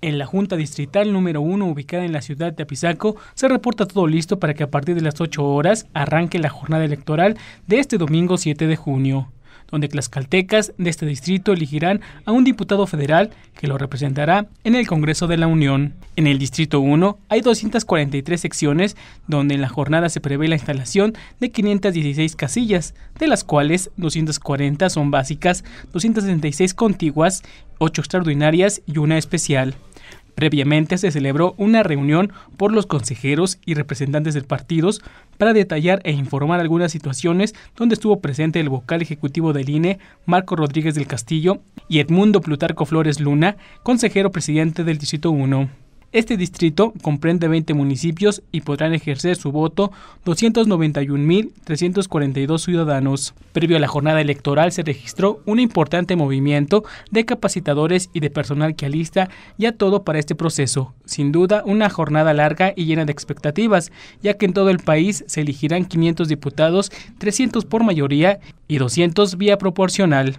En la Junta Distrital número 1, ubicada en la ciudad de Apizaco, se reporta todo listo para que a partir de las 8 horas arranque la jornada electoral de este domingo 7 de junio donde tlaxcaltecas de este distrito elegirán a un diputado federal que lo representará en el Congreso de la Unión. En el Distrito 1 hay 243 secciones, donde en la jornada se prevé la instalación de 516 casillas, de las cuales 240 son básicas, 266 contiguas, 8 extraordinarias y una especial. Previamente se celebró una reunión por los consejeros y representantes de partidos para detallar e informar algunas situaciones donde estuvo presente el vocal ejecutivo del INE, Marco Rodríguez del Castillo, y Edmundo Plutarco Flores Luna, consejero presidente del Distrito 1. Este distrito comprende 20 municipios y podrán ejercer su voto 291.342 ciudadanos. Previo a la jornada electoral se registró un importante movimiento de capacitadores y de personal que alista ya todo para este proceso. Sin duda, una jornada larga y llena de expectativas, ya que en todo el país se elegirán 500 diputados, 300 por mayoría y 200 vía proporcional.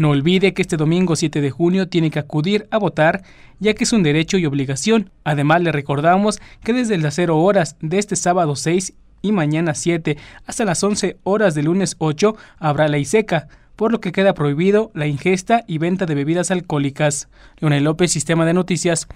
No olvide que este domingo 7 de junio tiene que acudir a votar, ya que es un derecho y obligación. Además, le recordamos que desde las 0 horas de este sábado 6 y mañana 7 hasta las 11 horas de lunes 8 habrá ley seca, por lo que queda prohibido la ingesta y venta de bebidas alcohólicas. Leonel López, Sistema de Noticias.